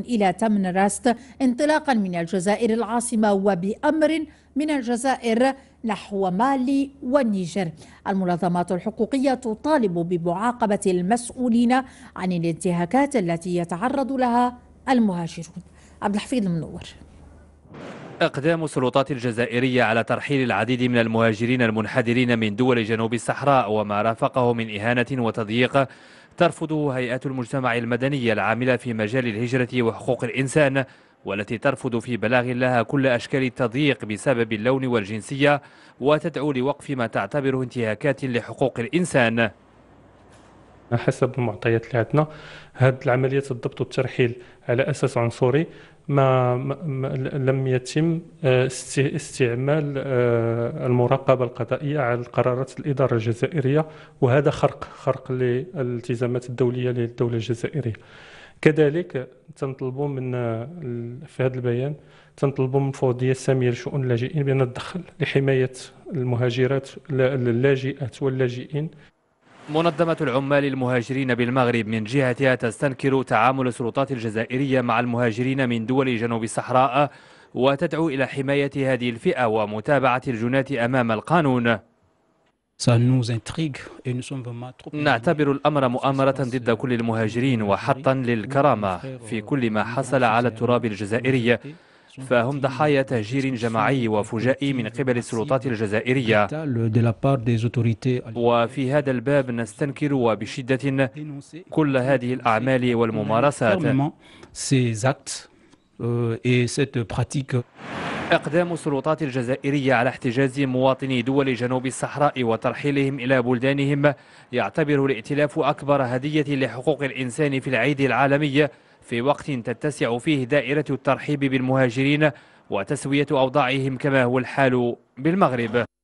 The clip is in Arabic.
إلى تمنراست انطلاقا من الجزائر العاصمة وبأمر من الجزائر نحو مالي والنيجر المنظمات الحقوقية تطالب بمعاقبة المسؤولين عن الانتهاكات التي يتعرض لها المهاجرون عبد الحفيظ المنور أقدام السلطات الجزائرية على ترحيل العديد من المهاجرين المنحدرين من دول جنوب الصحراء وما رافقه من إهانة وتضييق ترفضه هيئات المجتمع المدني العاملة في مجال الهجرة وحقوق الإنسان والتي ترفض في بلاغ لها كل أشكال التضييق بسبب اللون والجنسية وتدعو لوقف ما تعتبره انتهاكات لحقوق الإنسان حسب المعطيات اللي عندنا هذه العمليات الضبط والترحيل على اساس عنصري ما, ما لم يتم آه، استعمال آه، المراقبه القضائيه على القرارات الاداره الجزائريه وهذا خرق خرق للالتزامات الدوليه للدوله الجزائريه كذلك تنطلبوا من آه، في هذا البيان تنطلبوا من فوضية الساميه لشؤون اللاجئين بان تدخل لحمايه المهاجرات اللاجئات واللاجئين منظمة العمال المهاجرين بالمغرب من جهتها تستنكر تعامل السلطات الجزائرية مع المهاجرين من دول جنوب الصحراء وتدعو إلى حماية هذه الفئة ومتابعة الجناة أمام القانون نعتبر الأمر مؤامرة ضد euh, كل المهاجرين وحطا للكرامة في euh, كل ما حصل على التراب الجزائري فهم ضحايا تهجير جماعي وفجائي من قبل السلطات الجزائرية وفي هذا الباب نستنكر وبشدة كل هذه الأعمال والممارسات إقدام السلطات الجزائرية على احتجاز مواطني دول جنوب الصحراء وترحيلهم إلى بلدانهم يعتبر الائتلاف أكبر هدية لحقوق الإنسان في العيد العالمي في وقت تتسع فيه دائرة الترحيب بالمهاجرين وتسوية أوضاعهم كما هو الحال بالمغرب